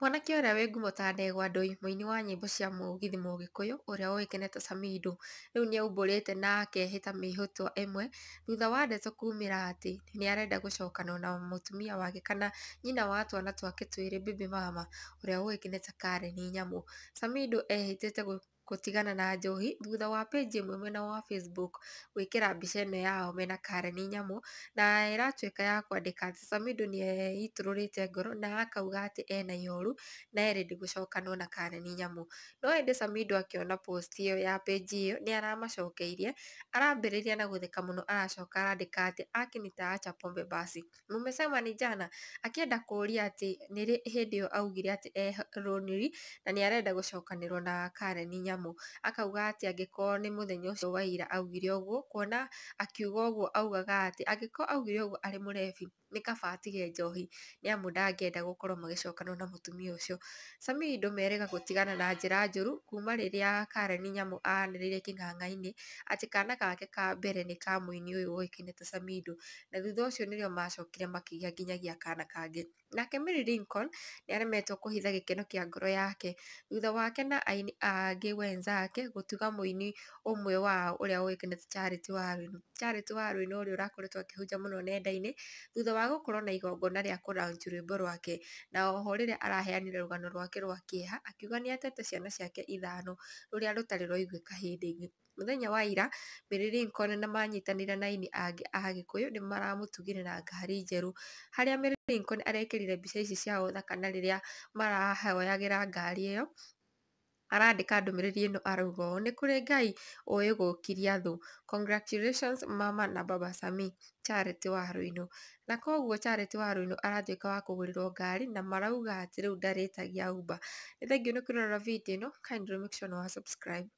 Mwanake ũrĩa wĩ ngumo ta Ndegwa Ndũi mũini wa nyĩmbo cia mũgithi mũgĩkũyũ ũrĩa ũĩkaine ta Samido rĩu aumbũrĩte na akehĩta mĩhĩtwa ĩmwe thutha wa ndeto kumĩra atĩ arenda gũcokana na mũtumia wake kana nyina wa twana twake twĩrĩ Baby Mama ũrĩa ũĩkaine ta Karen Nyamũ. Samido ehĩtĩte gũtigana na njohi thutha wa page ĩmwe mwena wa Facebook gwĩkĩra mbica ĩno yao mena Karen Nyamu na ĩratuĩka ya kwandĩka atĩ Samidoh nĩeitũrũrĩte ngoro na akauga atĩ ena ihoru na e ready gũcokanwo na Karen Nyamu. No ĩndĩ Samidoh akĩona post ĩyo ya page ĩyo nĩaramacokeirie arambĩrĩria na gũtheka mũno aracoka arandĩka atĩ akinita acha pombe basi mumesema ni jana akĩenda kũũria atĩ nĩ rĩ hĩndĩ ĩyo augire atĩ e lonely na nĩarenda gũcokanĩrwo na Karen Nyamu. Adamu akauga atĩ angĩkorwo nĩ mũthenya ũcio wa ira augire ũguo kuona akiuga ũguo augaga atĩ angĩkorwo augire ũguo arĩ mũrebi nĩ kaba atige njohi nĩ amu ndangĩenda gũkorwo magĩcokanwo na mũtumia ũcio. Samiyu ndũmerĩga gũtigana na njĩra njũru kuma rĩrĩa Karen Nyamũ aanĩrĩire kĩng'ang'a-inĩ atĩ kana gake ka mbere nĩ ka mũini ũyũ ũĩkaine ta Samido na thutha ũcio nĩrĩo macokire makĩgĩa nginyagia kana kangĩ. Nake Mary Lincoln nĩ aremetwo kũhitha gĩkeno kĩa ngoro yake thutha wake na aini angĩ wenzake gũtuga mũini ũmwe wao ũrĩa ũĩkaine ta Charity Warren. Charity Warren ũrĩa ũrakoretwo akĩhunja mũno nenda-inĩ thutha wa gũkorwo na igongona rĩa kũ launch rwĩmbo rwake na oho rĩrĩa araheanire rũgano rwake rwa kĩeha akiuga atete ciana ciake ithano rũrĩa rũtarĩ rwaiguĩka hĩndĩ-inĩ. Mũthenya wa ira, Mary Lincoln na manyitanĩire na aini angĩ a Agĩkũyũ nĩmaramũtugire na ngari njerũ harĩa Mary Lincoln arekĩrire mbica ici cia ũthaka na rĩrĩa marahoyagĩra ngari ĩyo arandĩka ndũmĩrĩri ĩno arauga ũũ nĩ kũrĩ Ngai ũĩ gũũkiria thũ congratulations mama na baba sami Charity wa Rũinũ na koguo Charity wa Rũinũ aratuĩka wa kũgũrĩrwo ngari na marauga atĩ rĩu ndarĩtagia Uber nĩ thengiũ nĩ kũrora video ĩno kindly make sure nĩ wa subscribe